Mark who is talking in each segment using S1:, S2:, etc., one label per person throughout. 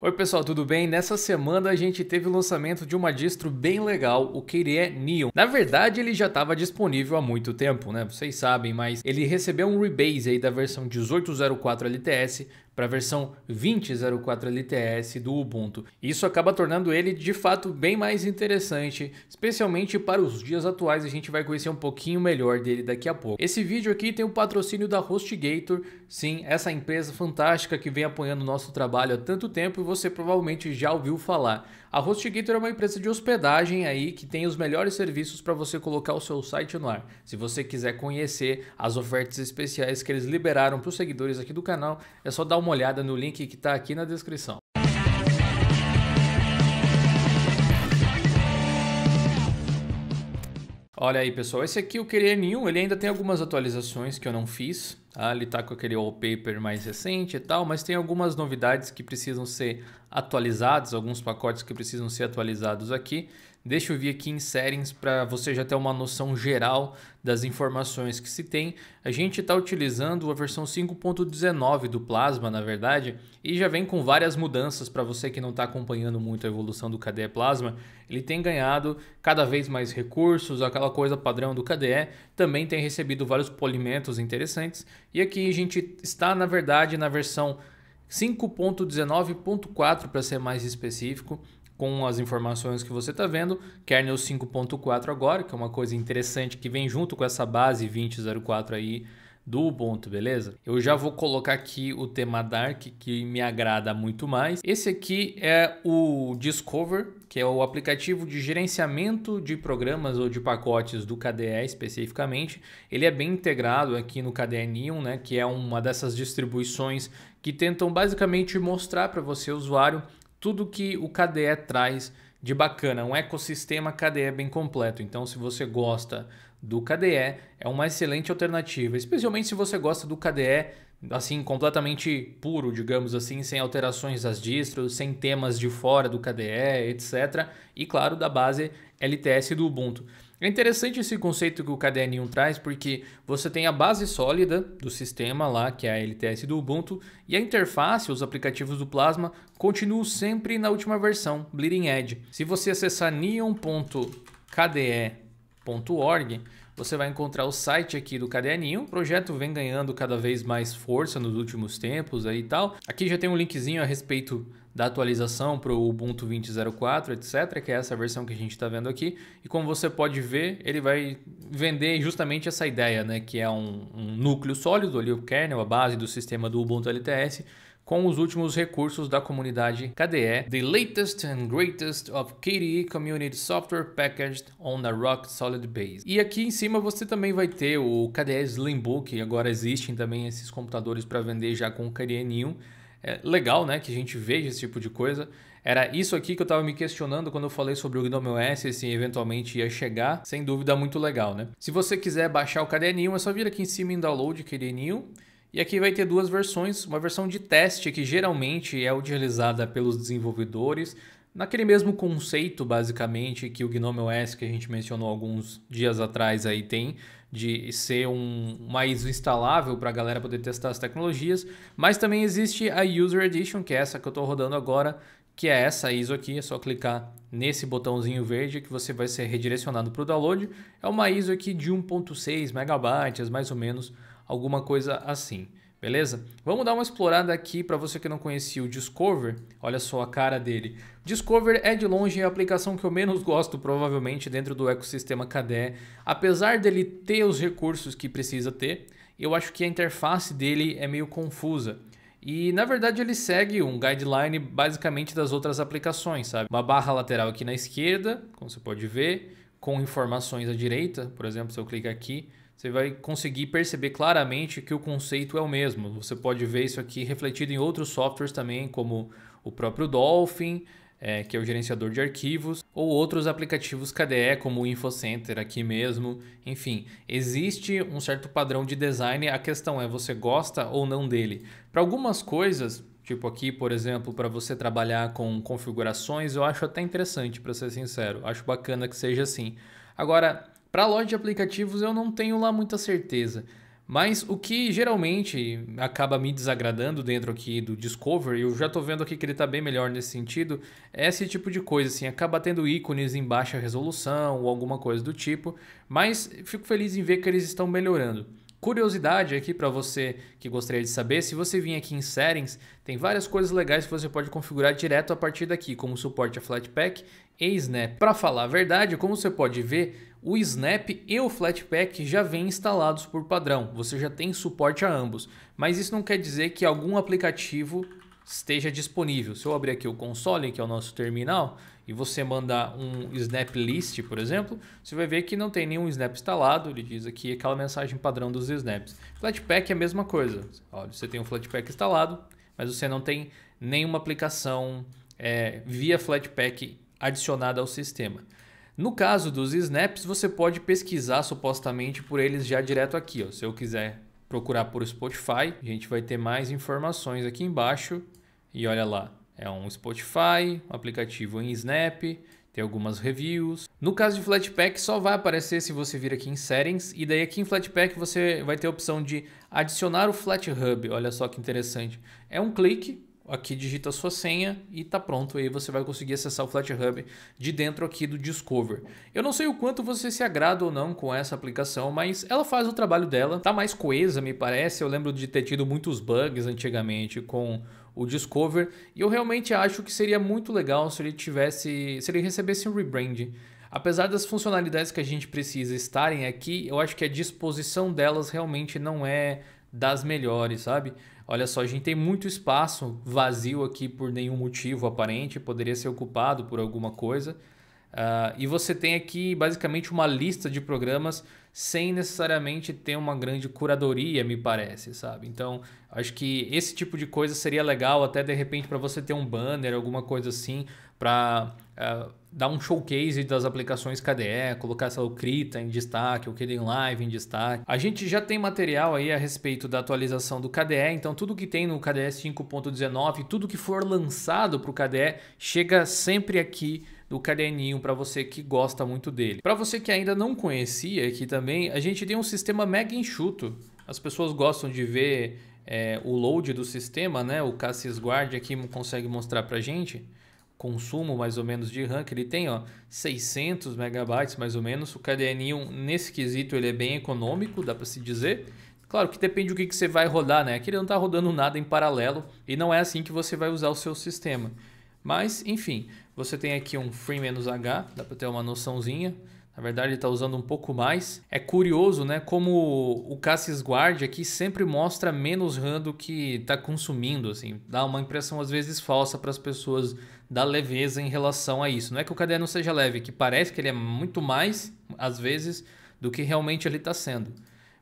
S1: Oi pessoal, tudo bem? Nessa semana a gente teve o lançamento de uma distro bem legal, o KDE Neon. Na verdade ele já estava disponível há muito tempo, né? Vocês sabem, mas ele recebeu um rebase aí da versão 18.04 LTS para a versão 20.04 LTS do Ubuntu. Isso acaba tornando ele de fato bem mais interessante, especialmente para os dias atuais, a gente vai conhecer um pouquinho melhor dele daqui a pouco. Esse vídeo aqui tem o patrocínio da HostGator, sim, essa empresa fantástica que vem apoiando o nosso trabalho há tanto tempo e você provavelmente já ouviu falar. A HostGator é uma empresa de hospedagem aí que tem os melhores serviços para você colocar o seu site no ar. Se você quiser conhecer as ofertas especiais que eles liberaram para os seguidores aqui do canal, é só dar uma olhada no link que está aqui na descrição. Olha aí, pessoal. Esse aqui eu queria nenhum. Ele ainda tem algumas atualizações que eu não fiz. Tá? Ele tá com aquele wallpaper mais recente e tal, mas tem algumas novidades que precisam ser atualizadas, alguns pacotes que precisam ser atualizados aqui. Deixa eu vir aqui em settings para você já ter uma noção geral das informações que se tem. A gente está utilizando a versão 5.19 do Plasma, na verdade, e já vem com várias mudanças para você que não está acompanhando muito a evolução do KDE Plasma. Ele tem ganhado cada vez mais recursos, aquela coisa padrão do KDE, também tem recebido vários polimentos interessantes. E aqui a gente está, na verdade, na versão 5.19.4 para ser mais específico com as informações que você está vendo. Kernel 5.4 agora, que é uma coisa interessante que vem junto com essa base 20.04 aí do Ubuntu, beleza? Eu já vou colocar aqui o tema Dark, que me agrada muito mais. Esse aqui é o Discover, que é o aplicativo de gerenciamento de programas ou de pacotes do KDE especificamente. Ele é bem integrado aqui no KDE Neon, né, que é uma dessas distribuições que tentam basicamente mostrar para você, usuário, tudo que o KDE traz de bacana, um ecossistema KDE bem completo. Então, se você gosta do KDE, é uma excelente alternativa, especialmente se você gosta do KDE assim completamente puro, digamos assim, sem alterações das distros, sem temas de fora do KDE, etc, e claro, da base LTS do Ubuntu. É interessante esse conceito que o KDN1 traz, porque você tem a base sólida do sistema lá, que é a LTS do Ubuntu, e a interface, os aplicativos do Plasma, continuam sempre na última versão, Bleeding Edge. Se você acessar neon.kde.org, você vai encontrar o site aqui do KDN1. O projeto vem ganhando cada vez mais força nos últimos tempos aí e tal. Aqui já tem um linkzinho a respeito da atualização para o Ubuntu 20.04, etc., que é essa versão que a gente está vendo aqui. E como você pode ver, ele vai vender justamente essa ideia, né, que é um, um núcleo sólido, ali o kernel, a base do sistema do Ubuntu LTS, com os últimos recursos da comunidade KDE, the latest and greatest of KDE community software packaged on a rock solid base. E aqui em cima você também vai ter o KDE Slimbook, agora existem também esses computadores para vender já com o KDE Neon, é legal né, que a gente veja esse tipo de coisa. Era isso aqui que eu estava me questionando quando eu falei sobre o Gnome OS, se eventualmente ia chegar. Sem dúvida, muito legal, né? Se você quiser baixar o caderninho, é só vir aqui em cima em Download Caderninho. E aqui vai ter duas versões, uma versão de teste que geralmente é utilizada pelos desenvolvedores, Naquele mesmo conceito, basicamente, que o Gnome OS que a gente mencionou alguns dias atrás aí tem, de ser um mais instalável para a galera poder testar as tecnologias, mas também existe a User Edition, que é essa que eu estou rodando agora, que é essa ISO aqui, é só clicar nesse botãozinho verde que você vai ser redirecionado para o download. É uma ISO aqui de 1.6 megabytes, mais ou menos, alguma coisa assim. Beleza? Vamos dar uma explorada aqui para você que não conhecia o Discover. Olha só a cara dele. Discover é de longe a aplicação que eu menos gosto, provavelmente, dentro do ecossistema KDE. Apesar dele ter os recursos que precisa ter, eu acho que a interface dele é meio confusa. E na verdade ele segue um guideline basicamente das outras aplicações, sabe? Uma barra lateral aqui na esquerda, como você pode ver, com informações à direita, por exemplo, se eu clicar aqui, você vai conseguir perceber claramente que o conceito é o mesmo. Você pode ver isso aqui refletido em outros softwares também, como o próprio Dolphin, é, que é o gerenciador de arquivos, ou outros aplicativos KDE, como o InfoCenter aqui mesmo. Enfim, existe um certo padrão de design, a questão é você gosta ou não dele. Para algumas coisas, tipo aqui, por exemplo, para você trabalhar com configurações, eu acho até interessante, para ser sincero. Acho bacana que seja assim. Agora, para loja de aplicativos eu não tenho lá muita certeza. Mas o que geralmente acaba me desagradando dentro aqui do Discover, eu já estou vendo aqui que ele está bem melhor nesse sentido, é esse tipo de coisa, assim, acaba tendo ícones em baixa resolução ou alguma coisa do tipo, mas fico feliz em ver que eles estão melhorando curiosidade aqui para você que gostaria de saber, se você vir aqui em Settings, tem várias coisas legais que você pode configurar direto a partir daqui, como suporte a Flatpak e Snap. Para falar a verdade, como você pode ver, o Snap e o Flatpak já vêm instalados por padrão, você já tem suporte a ambos, mas isso não quer dizer que algum aplicativo esteja disponível. Se eu abrir aqui o console, que é o nosso terminal, e você manda um snap list, por exemplo, você vai ver que não tem nenhum snap instalado, ele diz aqui aquela mensagem padrão dos snaps. Flatpak é a mesma coisa. Olha, você tem um Flatpak instalado, mas você não tem nenhuma aplicação é, via Flatpak adicionada ao sistema. No caso dos snaps, você pode pesquisar supostamente por eles já direto aqui. Ó. Se eu quiser procurar por Spotify, a gente vai ter mais informações aqui embaixo. E olha lá, é um Spotify, um aplicativo em Snap, tem algumas reviews. No caso de Flatpak, só vai aparecer se você vir aqui em Settings, e daí aqui em Flatpak você vai ter a opção de adicionar o FlatHub. Olha só que interessante. É um clique, aqui digita a sua senha e tá pronto. Aí você vai conseguir acessar o FlatHub de dentro aqui do Discover. Eu não sei o quanto você se agrada ou não com essa aplicação, mas ela faz o trabalho dela, tá mais coesa, me parece. Eu lembro de ter tido muitos bugs antigamente com o Discover. E eu realmente acho que seria muito legal se ele tivesse, se ele recebesse um rebrand. Apesar das funcionalidades que a gente precisa estarem aqui, eu acho que a disposição delas realmente não é das melhores, sabe? Olha só, a gente tem muito espaço vazio aqui por nenhum motivo aparente, poderia ser ocupado por alguma coisa. Uh, e você tem aqui basicamente uma lista de programas sem necessariamente ter uma grande curadoria, me parece, sabe? Então, acho que esse tipo de coisa seria legal até de repente para você ter um banner, alguma coisa assim, para uh, ah, dar um showcase das aplicações KDE, colocar essa Crita em destaque, o Kden Live em destaque. A gente já tem material aí a respeito da atualização do KDE, então tudo que tem no KDE 5.19, tudo que for lançado para o KDE chega sempre aqui do caderninho para você que gosta muito dele. Para você que ainda não conhecia aqui também, a gente tem um sistema mega enxuto. As pessoas gostam de ver é, o load do sistema, né? O Cassis Guard aqui consegue mostrar para gente consumo mais ou menos de RAM que ele tem, ó, 600 megabytes mais ou menos. O caderninho nesse quesito ele é bem econômico, dá para se dizer. Claro que depende do que, que você vai rodar, né? Aqui ele não está rodando nada em paralelo e não é assim que você vai usar o seu sistema. Mas, enfim, você tem aqui um free-h, dá para ter uma noçãozinha. Na verdade, ele está usando um pouco mais. É curioso, né? Como o Cassis Guard aqui sempre mostra menos RAM do que está consumindo, assim. Dá uma impressão, às vezes, falsa para as pessoas da leveza em relação a isso. Não é que o caderno seja leve, é que parece que ele é muito mais, às vezes, do que realmente ele está sendo.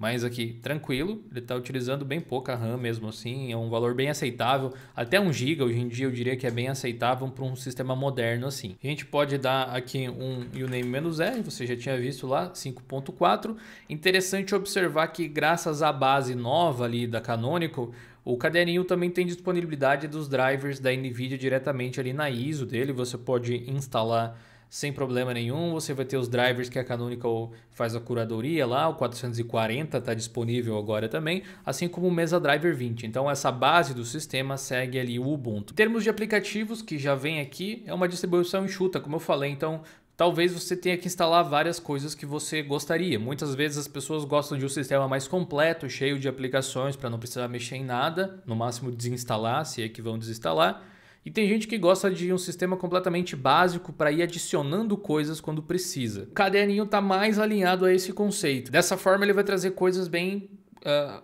S1: Mas aqui, tranquilo, ele está utilizando bem pouca RAM mesmo assim, é um valor bem aceitável. Até 1 GB hoje em dia eu diria que é bem aceitável para um sistema moderno assim. A gente pode dar aqui um uname-r, você já tinha visto lá, 5.4. Interessante observar que graças à base nova ali da Canonical, o caderninho também tem disponibilidade dos drivers da NVIDIA diretamente ali na ISO dele, você pode instalar sem problema nenhum. Você vai ter os drivers que a Canonical faz a curadoria lá, o 440 está disponível agora também, assim como o Mesa Driver 20. Então essa base do sistema segue ali o Ubuntu. Em termos de aplicativos que já vem aqui, é uma distribuição enxuta, como eu falei, então talvez você tenha que instalar várias coisas que você gostaria. Muitas vezes as pessoas gostam de um sistema mais completo, cheio de aplicações para não precisar mexer em nada, no máximo desinstalar, se é que vão desinstalar. E tem gente que gosta de um sistema completamente básico para ir adicionando coisas quando precisa. O caderninho está mais alinhado a esse conceito. Dessa forma, ele vai trazer coisas bem uh,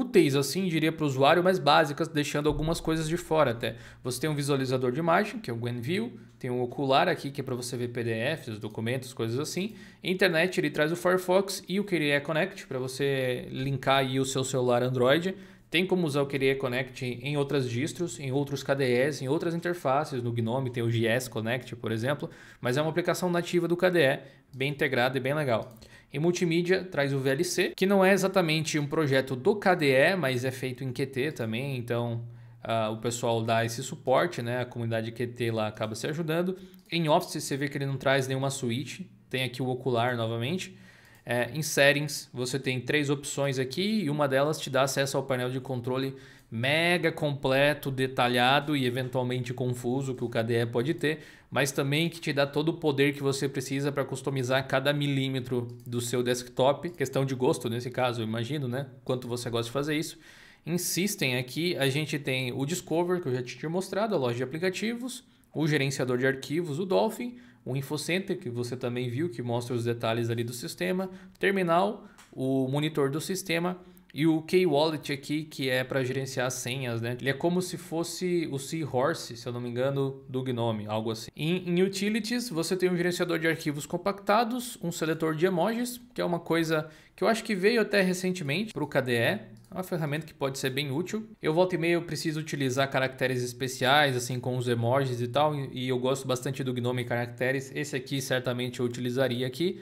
S1: úteis, assim, diria para o usuário, mas básicas, deixando algumas coisas de fora até. Você tem um visualizador de imagem, que é o Gwenview, tem um ocular aqui, que é para você ver PDFs, documentos, coisas assim. Internet, ele traz o Firefox e o KDE Connect, para você linkar aí o seu celular Android tem como usar o KDE Connect em outras distros, em outros KDEs, em outras interfaces. No GNOME tem o JS Connect, por exemplo, mas é uma aplicação nativa do KDE, bem integrada e bem legal. Em multimídia traz o VLC, que não é exatamente um projeto do KDE, mas é feito em Qt também, então uh, o pessoal dá esse suporte, né? A comunidade Qt lá acaba se ajudando. Em Office você vê que ele não traz nenhuma suíte, tem aqui o Ocular novamente. É, em settings, você tem três opções aqui e uma delas te dá acesso ao painel de controle mega completo, detalhado e eventualmente confuso que o KDE pode ter, mas também que te dá todo o poder que você precisa para customizar cada milímetro do seu desktop. Questão de gosto nesse caso, imagino, né? Quanto você gosta de fazer isso. Insistem aqui, a gente tem o Discover, que eu já tinha mostrado, a loja de aplicativos, o gerenciador de arquivos, o Dolphin, o InfoCenter, que você também viu, que mostra os detalhes ali do sistema, terminal, o monitor do sistema e o Key Wallet aqui, que é para gerenciar as senhas, né? Ele é como se fosse o Seahorse, se eu não me engano, do Gnome, algo assim. Em, em Utilities, você tem um gerenciador de arquivos compactados, um seletor de emojis, que é uma coisa que eu acho que veio até recentemente para o KDE, é uma ferramenta que pode ser bem útil. Eu volto e meio eu preciso utilizar caracteres especiais, assim, com os emojis e tal, e eu gosto bastante do Gnome Caracteres. Esse aqui certamente eu utilizaria aqui.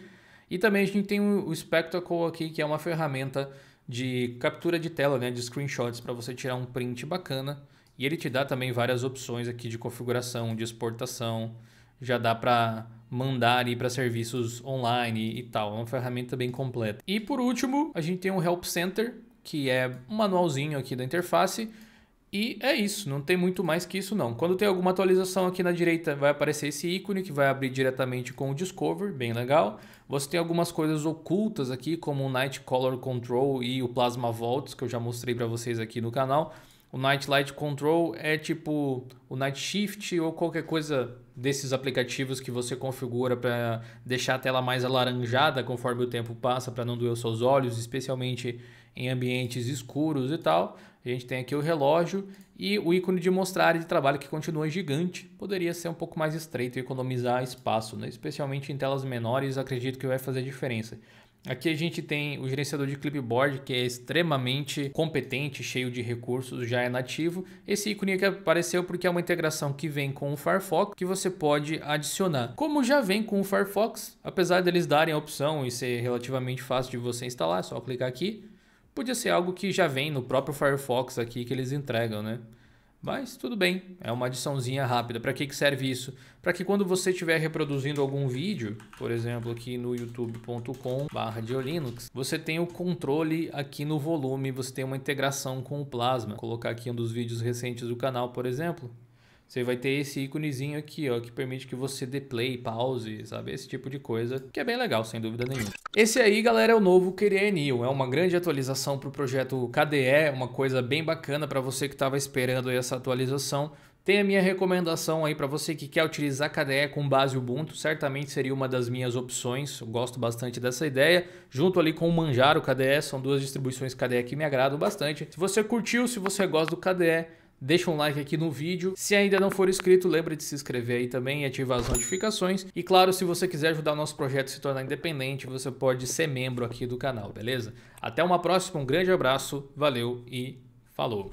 S1: E também a gente tem o Spectacle aqui, que é uma ferramenta de captura de tela, né, de screenshots para você tirar um print bacana. E ele te dá também várias opções aqui de configuração, de exportação, já dá para mandar ir para serviços online e tal. É uma ferramenta bem completa. E por último, a gente tem o Help Center, que é um manualzinho aqui da interface. E é isso, não tem muito mais que isso não. Quando tem alguma atualização aqui na direita, vai aparecer esse ícone que vai abrir diretamente com o Discover, bem legal. Você tem algumas coisas ocultas aqui, como o Night Color Control e o Plasma Volts, que eu já mostrei para vocês aqui no canal. O Night Light Control é tipo o Night Shift ou qualquer coisa desses aplicativos que você configura para deixar a tela mais alaranjada conforme o tempo passa para não doer os seus olhos, especialmente em ambientes escuros e tal. A gente tem aqui o relógio e o ícone de mostrar área de trabalho que continua gigante. Poderia ser um pouco mais estreito e economizar espaço, né? especialmente em telas menores, acredito que vai fazer diferença. Aqui a gente tem o gerenciador de clipboard que é extremamente competente, cheio de recursos, já é nativo. Esse ícone aqui apareceu porque é uma integração que vem com o Firefox que você pode adicionar. Como já vem com o Firefox, apesar deles darem a opção e ser relativamente fácil de você instalar, é só clicar aqui, podia ser algo que já vem no próprio Firefox aqui que eles entregam, né? Mas tudo bem, é uma adiçãozinha rápida. Para que, que serve isso? Para que quando você estiver reproduzindo algum vídeo, por exemplo, aqui no youtube.com barra Linux, você tem o controle aqui no volume, você tem uma integração com o Plasma. Vou colocar aqui um dos vídeos recentes do canal, por exemplo. Você vai ter esse íconezinho aqui, ó, que permite que você dê play, pause, sabe? Esse tipo de coisa, que é bem legal, sem dúvida nenhuma. Esse aí, galera, é o novo Kdee é, é uma grande atualização para o projeto KDE, uma coisa bem bacana para você que estava esperando essa atualização. Tem a minha recomendação aí para você que quer utilizar KDE com base Ubuntu, certamente seria uma das minhas opções, eu gosto bastante dessa ideia, junto ali com o Manjaro KDE, são duas distribuições KDE que me agradam bastante. Se você curtiu, se você gosta do KDE, deixa um like aqui no vídeo. Se ainda não for inscrito, lembra de se inscrever aí também e ativar as notificações. E claro, se você quiser ajudar o nosso projeto a se tornar independente, você pode ser membro aqui do canal, beleza? Até uma próxima, um grande abraço, valeu e falou!